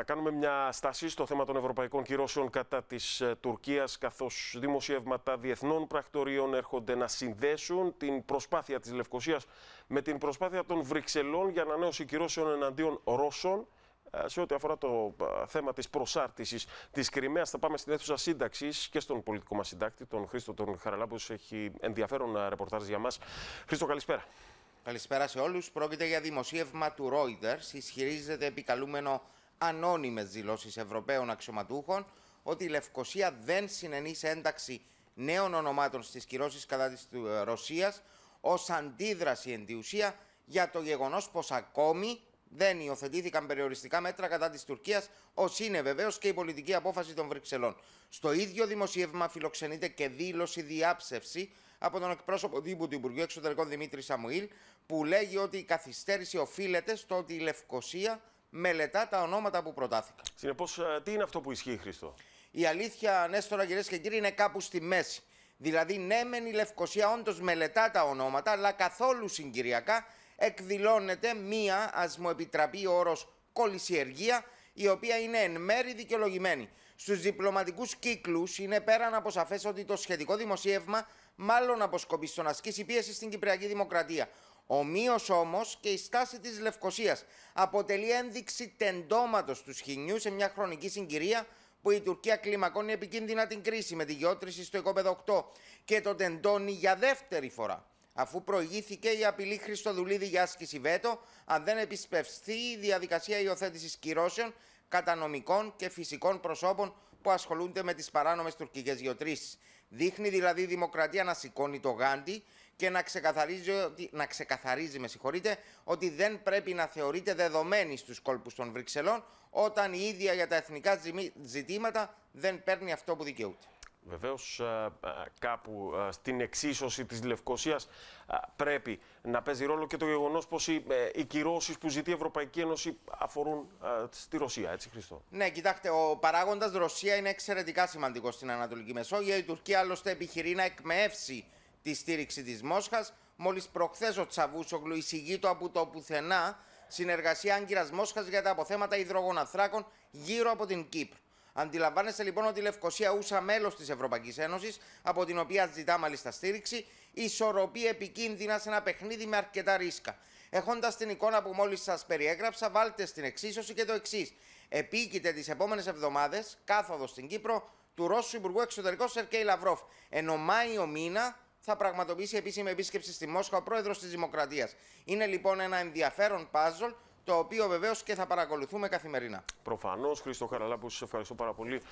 Θα κάνουμε μια στάση στο θέμα των ευρωπαϊκών κυρώσεων κατά της ε, Τουρκίας, καθώς δημοσιεύματα διεθνών πρακτορείων έρχονται να συνδέσουν την προσπάθεια της Λευκοσίας με την προσπάθεια των Βρυξελών για ανανέωση κυρώσεων εναντίον Ρώσων ε, σε ό,τι αφορά το ε, θέμα της προσάρτησης της Κρυμαίας. Θα πάμε στην αίθουσα σύνταξης και στον πολιτικό μας συντάκτη, τον Χρήστο τον Χαραλάμπους. Έχει ενδιαφέρον ρεπορτάζ για μας. Χρήστο, καλησπέρα. Καλησπέρα σε όλους. Πρόκειται για δημοσίευμα του Reuters. Ισχυρίζεται επικαλούμενο ανώνυμες δηλώσεις Ευρωπαίων αξιωματούχων ότι η Λευκοσία δεν συνενείς σε ένταξη νέων ονομάτων στις κυρώσεις κατά της ε, Ρωσίας ως αντίδραση εν για το γεγονός πως ακόμη δεν υιοθετήθηκαν περιοριστικά μέτρα κατά της Τουρκίας, ως είναι βεβαίως και η πολιτική απόφαση των Βρυξελών. Στο ίδιο δημοσίευμα φιλοξενείται και δήλωση διάψευση από τον εκπρόσωπο Δήμου του Υπουργείου Εξωτερικών Δημήτρη Σαμουήλ, που λέγει ότι η καθυστέρηση οφείλεται στο ότι η Λευκοσία μελετά τα ονόματα που προτάθηκαν. Συνεπώ, ε, τι είναι αυτό που ισχύει, Χρήστο. Η αλήθεια, Νέστορα, ναι, κυρίες και κύριοι, είναι κάπου στη μέση. Δηλαδή, ναι, μεν η Λευκοσία όντως μελετά τα ονόματα, αλλά καθόλου συγκυριακά εκδηλώνεται μία, ας μου επιτραπεί ο όρος, κολυσιεργία η οποία είναι εν μέρη δικαιολογημένη. Στους διπλωματικούς κύκλους είναι πέραν από σαφές ότι το σχετικό δημοσίευμα μάλλον αποσκοπεί στο να ασκήσει πίεση στην Κυπριακή Δημοκρατία. Ομοίως όμως και η στάση της Λευκοσίας αποτελεί ένδειξη τεντώματος του σχοινιού σε μια χρονική συγκυρία που η Τουρκία κλιμακώνει επικίνδυνα την κρίση με τη γεώτρηση στο οικόπεδο 8 και το τεντώνει για δεύτερη φορά αφού προηγήθηκε η απειλή Χριστοδουλίδη για άσκηση βέτο, αν δεν επισπευστεί η διαδικασία υιοθέτησης κυρώσεων κατά και φυσικών προσώπων που ασχολούνται με τις παράνομες τουρκικές γεωτρήσεις. Δείχνει δηλαδή η δημοκρατία να σηκώνει το γάντι και να ξεκαθαρίζει, να ξεκαθαρίζει με ότι δεν πρέπει να θεωρείται δεδομένη στους κόλπους των Βρυξελών όταν η ίδια για τα εθνικά ζητήματα δεν παίρνει αυτό που δικαιούται. Βεβαίως ε, ε, κάπου ε, στην εξίσωση της Λευκοσίας πρέπει να παίζει ρόλο και το γεγονός πως οι, οι κυρώσεις που ζητεί η Ευρωπαϊκή Ένωση αφορούν στη Ρωσία, έτσι Χριστό. Ναι, κοιτάξτε, ο παράγοντας Ρωσία είναι εξαιρετικά σημαντικός στην Ανατολική Μεσόγειο. Η Τουρκία άλλωστε επιχειρεί να εκμεύσει τη στήριξη της Μόσχας. Μόλις προχθές ο Τσαβούσογλου το από το πουθενά συνεργασία Άγκυρας Μόσχας για τα αποθέματα υδρογοναθράκων γύρω από την Κύπρο. Αντιλαμβάνεστε λοιπόν ότι η Λευκοσία ούσα μέλος της Ευρωπαϊκής Ένωσης, από την οποία ζητά μάλιστα στήριξη, ισορροπεί επικίνδυνα σε ένα παιχνίδι με αρκετά ρίσκα. Έχοντας την εικόνα που μόλις σας περιέγραψα, βάλτε στην εξίσωση και το εξής. Επίκειται τις επόμενες εβδομάδες κάθοδος στην Κύπρο του Ρώσου Υπουργού Εξωτερικών Σερκέι Λαυρόφ. Ενώ Μάιο μήνα θα πραγματοποιήσει επίσημη επίσκεψη στη Μόσχα ο πρόεδρος της Δημοκρατίας. Είναι λοιπόν ένα ενδιαφέρον puzzle το οποίο βεβαίως και θα παρακολουθούμε καθημερινά. Προφανώς, Χρήστο Χαραλάπου, σας ευχαριστώ πάρα πολύ.